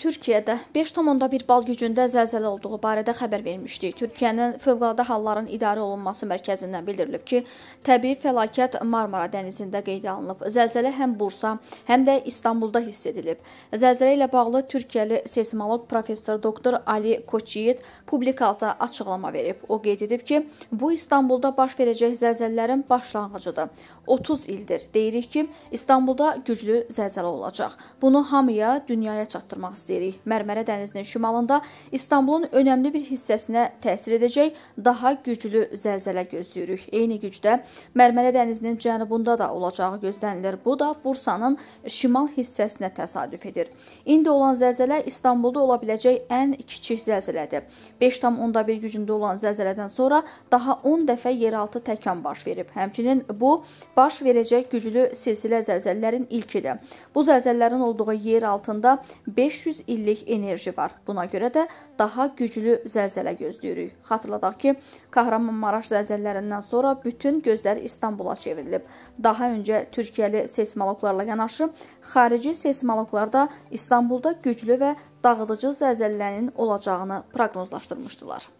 Türkiyədə 5.1 bal gücündə zəlzələ olduğu barədə xəbər vermişdik. Türkiyənin Fövqəladə Halların İdarə Olunması Mərkəzindən bildirilib ki, təbii fəlakət Marmara dənizində qeydə alınıb. Zəlzələ həm Bursa, həm də İstanbulda hiss edilib. Zəlzələ ilə bağlı Türkiyəli seismoloq professor doktor Ali Koçiyit publikasiya açıqlama verib. O qeyd edib ki, bu İstanbulda baş verəcək zəlzələlərin başlanğıcıdır. 30 ildir deyirik ki, İstanbulda güclü zəlzələ olacaq. Bunu hamıya, dünyaya çatdırmaq tanımaq istəyirik. Mərmərə dənizinin şimalında İstanbulun önəmli bir hissəsinə təsir edəcək daha güclü zəlzələ gözləyirik. Eyni gücdə Mərmərə dənizinin cənubunda da olacağı gözlənilir. Bu da Bursanın şimal hissəsinə təsadüf edir. İndi olan zəlzələ İstanbulda ola biləcək ən kiçik zəlzələdir. 5.1 gücündə olan zəlzələdən sonra daha 10 dəfə yeraltı təkan baş verib. Həmçinin bu baş verəcək güclü silsilə zəlzələlərin ilkidir. Bu zəlzələlərin olduğu yer altında 5 500 illik enerji var. Buna görə də daha güclü zəlzələ gözləyirik. Xatırladaq ki, Kahramanmaraş zəlzələlərindən sonra bütün gözlər İstanbula çevrilib. Daha öncə Türkiyəli seismoloqlarla yanaşı xarici seismoloqlar da İstanbulda güclü və dağıdıcı zəlzələlərin olacağını proqnozlaşdırmışdılar.